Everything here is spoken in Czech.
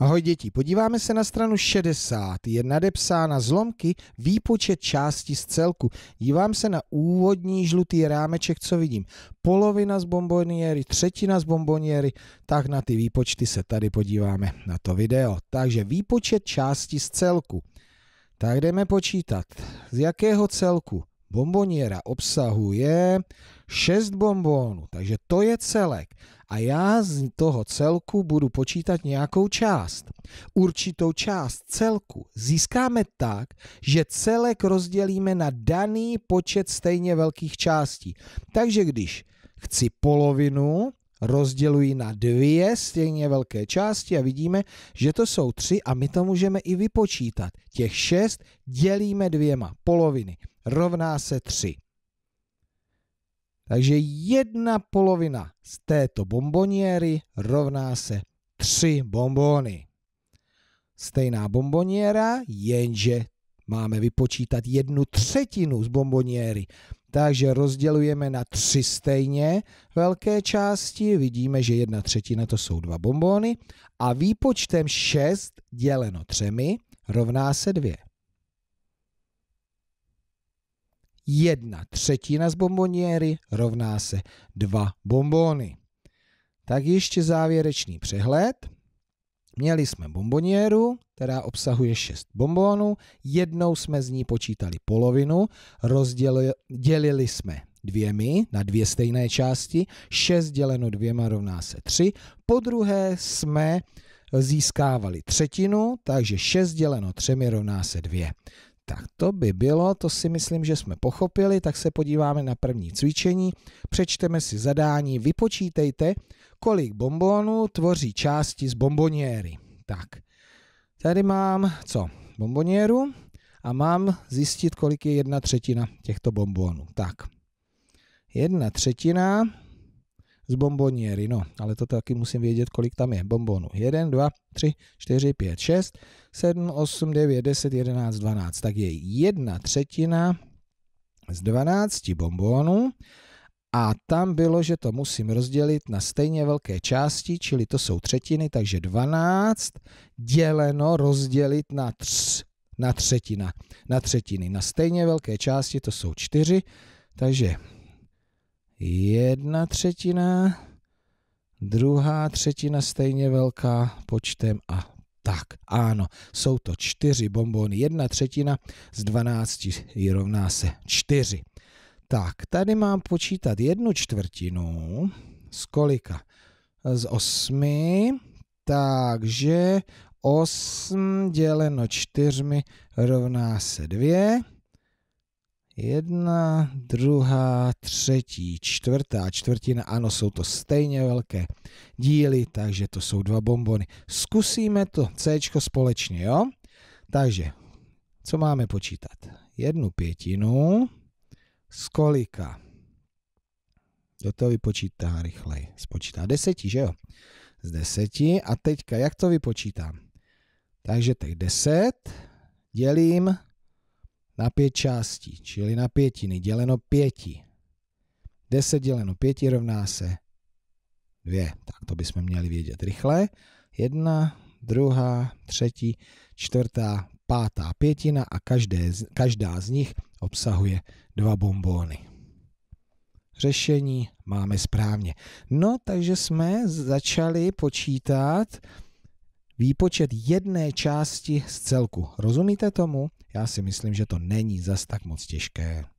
Ahoj děti, podíváme se na stranu 60. Je nadepsána zlomky výpočet části z celku. Dívám se na úvodní žlutý rámeček, co vidím. Polovina z bomboniéry, třetina z bomboniéry, tak na ty výpočty se tady podíváme na to video. Takže výpočet části z celku. Tak jdeme počítat. Z jakého celku? Bomboniera obsahuje 6 bombónů, takže to je celek. A já z toho celku budu počítat nějakou část. Určitou část celku získáme tak, že celek rozdělíme na daný počet stejně velkých částí. Takže když chci polovinu, rozděluji na dvě stejně velké části a vidíme, že to jsou tři a my to můžeme i vypočítat. Těch šest dělíme dvěma poloviny. Rovná se tři. Takže jedna polovina z této bomboniéry rovná se tři bombony. Stejná bomboniéra, jenže máme vypočítat jednu třetinu z bomboniéry takže rozdělujeme na tři stejně velké části. Vidíme, že jedna třetina to jsou dva bombóny a výpočtem 6 děleno třemi rovná se dvě. Jedna třetina z bomboniéry rovná se dva bombóny. Tak ještě závěrečný přehled. Měli jsme bombonieru, která obsahuje šest bombónů, jednou jsme z ní počítali polovinu, rozdělili jsme dvěmi na dvě stejné části, šest děleno dvěma rovná se tři. po druhé jsme získávali třetinu, takže 6 děleno třemi rovná se 2. Tak to by bylo, to si myslím, že jsme pochopili, tak se podíváme na první cvičení, přečteme si zadání, vypočítejte, kolik bombonů tvoří části z bomboniéry. Tak, tady mám co? Bomboněru a mám zjistit, kolik je jedna třetina těchto bombonů. Tak, jedna třetina z bomboniery. No, ale to taky musím vědět, kolik tam je bombonů. 1, 2, 3, 4, 5, 6, 7, 8, 9, 10, 11, 12. Tak je jedna třetina z 12 bombonů. A tam bylo, že to musím rozdělit na stejně velké části, čili to jsou třetiny, takže 12 děleno rozdělit na, tř, na třetina, na třetiny. Na stejně velké části to jsou 4, takže jedna třetina, druhá třetina stejně velká počtem a tak, ano, jsou to čtyři bombony. Jedna třetina z 12 rovná se čtyři. Tak, tady mám počítat jednu čtvrtinu z kolika? Z osmi, takže osm děleno čtyřmi rovná se dvě. Jedna, druhá, třetí, čtvrtá čtvrtina, ano, jsou to stejně velké díly, takže to jsou dva bombony. Zkusíme to C společně, jo? Takže, co máme počítat? Jednu pětinu z kolika? Kdo to vypočítá rychleji? Spočítá deseti, že jo? Z deseti a teďka, jak to vypočítám? Takže teď deset dělím na pět částí, čili na pětiny, děleno pěti. 10 děleno pěti rovná se 2. Tak to bychom měli vědět rychle. Jedna, druhá, třetí, čtvrtá, pátá pětina a každé, každá z nich obsahuje dva bombóny. Řešení máme správně. No, takže jsme začali počítat výpočet jedné části z celku. Rozumíte tomu? Já si myslím, že to není zas tak moc těžké.